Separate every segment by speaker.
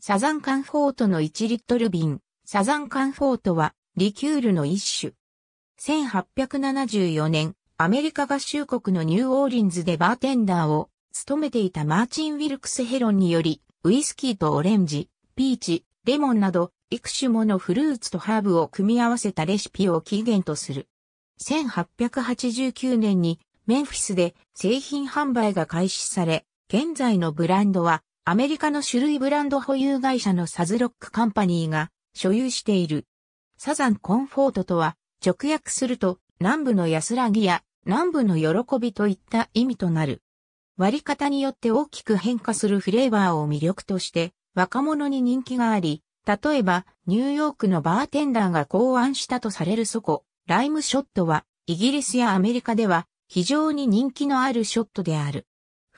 Speaker 1: サザンカンフォートの1リットル瓶。サザンカンフォートはリキュールの一種。1874年、アメリカ合衆国のニューオーリンズでバーテンダーを務めていたマーチン・ウィルクス・ヘロンにより、ウイスキーとオレンジ、ピーチ、レモンなど、幾種ものフルーツとハーブを組み合わせたレシピを起源とする。1889年にメンフィスで製品販売が開始され、現在のブランドはアメリカの種類ブランド保有会社のサズロックカンパニーが所有している。サザンコンフォートとは直訳すると南部の安らぎや南部の喜びといった意味となる。割り方によって大きく変化するフレーバーを魅力として若者に人気があり、例えばニューヨークのバーテンダーが考案したとされる祖こ、ライムショットはイギリスやアメリカでは非常に人気のあるショットである。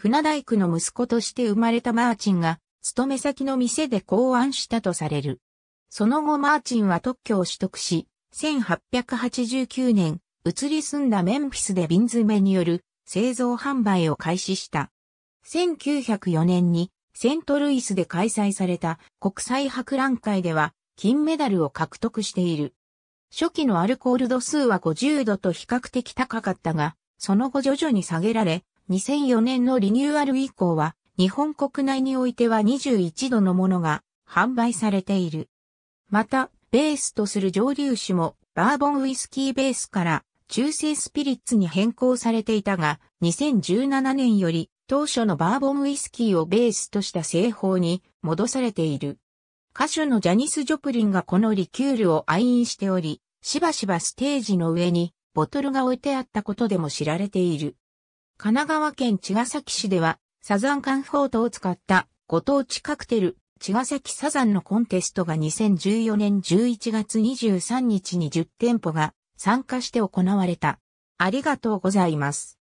Speaker 1: 船大工の息子として生まれたマーチンが、勤め先の店で考案したとされる。その後マーチンは特許を取得し、1889年、移り住んだメンフィスで瓶詰めによる製造販売を開始した。1904年にセントルイスで開催された国際博覧会では金メダルを獲得している。初期のアルコール度数は50度と比較的高かったが、その後徐々に下げられ、2004年のリニューアル以降は、日本国内においては21度のものが販売されている。また、ベースとする蒸留酒も、バーボンウイスキーベースから中性スピリッツに変更されていたが、2017年より当初のバーボンウイスキーをベースとした製法に戻されている。歌手のジャニス・ジョプリンがこのリキュールを愛飲しており、しばしばステージの上にボトルが置いてあったことでも知られている。神奈川県茅ヶ崎市では、サザンカンフォートを使ったご当地カクテル、茅ヶ崎サザンのコンテストが2014年11月23日に10店舗が参加して行われた。ありがとうございます。